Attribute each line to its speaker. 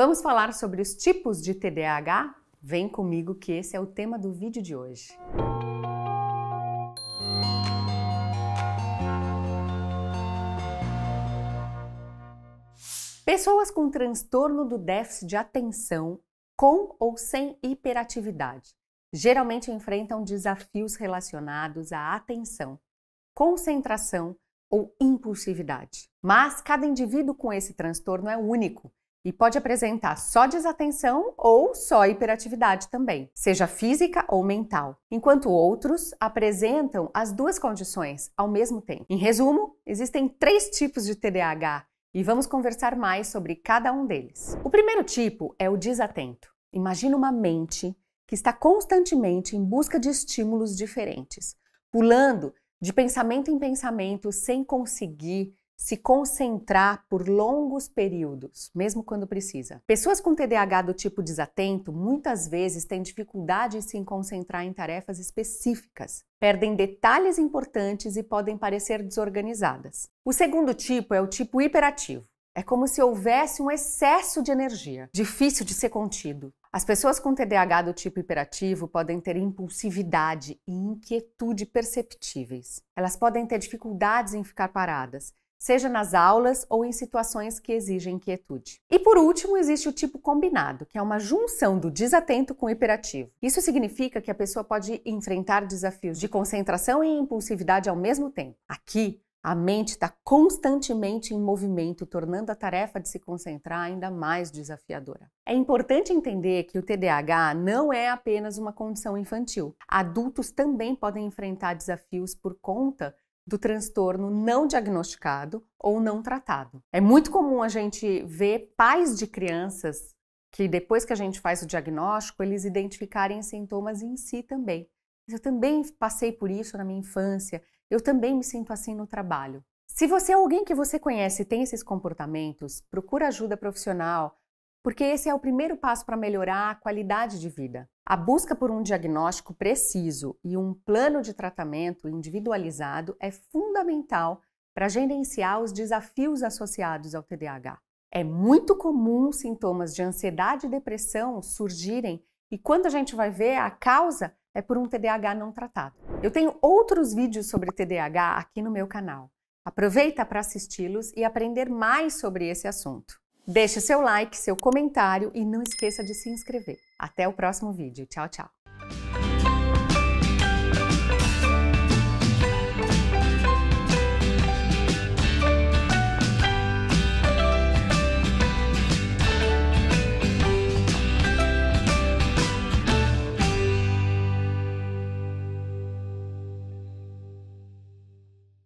Speaker 1: Vamos falar sobre os tipos de TDAH? Vem comigo que esse é o tema do vídeo de hoje. Pessoas com transtorno do déficit de atenção com ou sem hiperatividade geralmente enfrentam desafios relacionados à atenção, concentração ou impulsividade. Mas cada indivíduo com esse transtorno é único e pode apresentar só desatenção ou só hiperatividade também, seja física ou mental, enquanto outros apresentam as duas condições ao mesmo tempo. Em resumo, existem três tipos de TDAH e vamos conversar mais sobre cada um deles. O primeiro tipo é o desatento. Imagina uma mente que está constantemente em busca de estímulos diferentes, pulando de pensamento em pensamento sem conseguir se concentrar por longos períodos, mesmo quando precisa. Pessoas com TDAH do tipo desatento muitas vezes têm dificuldade em se concentrar em tarefas específicas, perdem detalhes importantes e podem parecer desorganizadas. O segundo tipo é o tipo hiperativo. É como se houvesse um excesso de energia, difícil de ser contido. As pessoas com TDAH do tipo hiperativo podem ter impulsividade e inquietude perceptíveis. Elas podem ter dificuldades em ficar paradas, seja nas aulas ou em situações que exigem quietude. E por último, existe o tipo combinado, que é uma junção do desatento com o hiperativo. Isso significa que a pessoa pode enfrentar desafios de concentração e impulsividade ao mesmo tempo. Aqui, a mente está constantemente em movimento, tornando a tarefa de se concentrar ainda mais desafiadora. É importante entender que o TDAH não é apenas uma condição infantil. Adultos também podem enfrentar desafios por conta do transtorno não diagnosticado ou não tratado. É muito comum a gente ver pais de crianças que depois que a gente faz o diagnóstico, eles identificarem sintomas em si também. Eu também passei por isso na minha infância, eu também me sinto assim no trabalho. Se você é alguém que você conhece e tem esses comportamentos, procura ajuda profissional, porque esse é o primeiro passo para melhorar a qualidade de vida. A busca por um diagnóstico preciso e um plano de tratamento individualizado é fundamental para gerenciar os desafios associados ao TDAH. É muito comum sintomas de ansiedade e depressão surgirem e quando a gente vai ver, a causa é por um TDAH não tratado. Eu tenho outros vídeos sobre TDAH aqui no meu canal. Aproveita para assisti-los e aprender mais sobre esse assunto. Deixe seu like, seu comentário e não esqueça de se inscrever. Até o próximo vídeo. Tchau, tchau!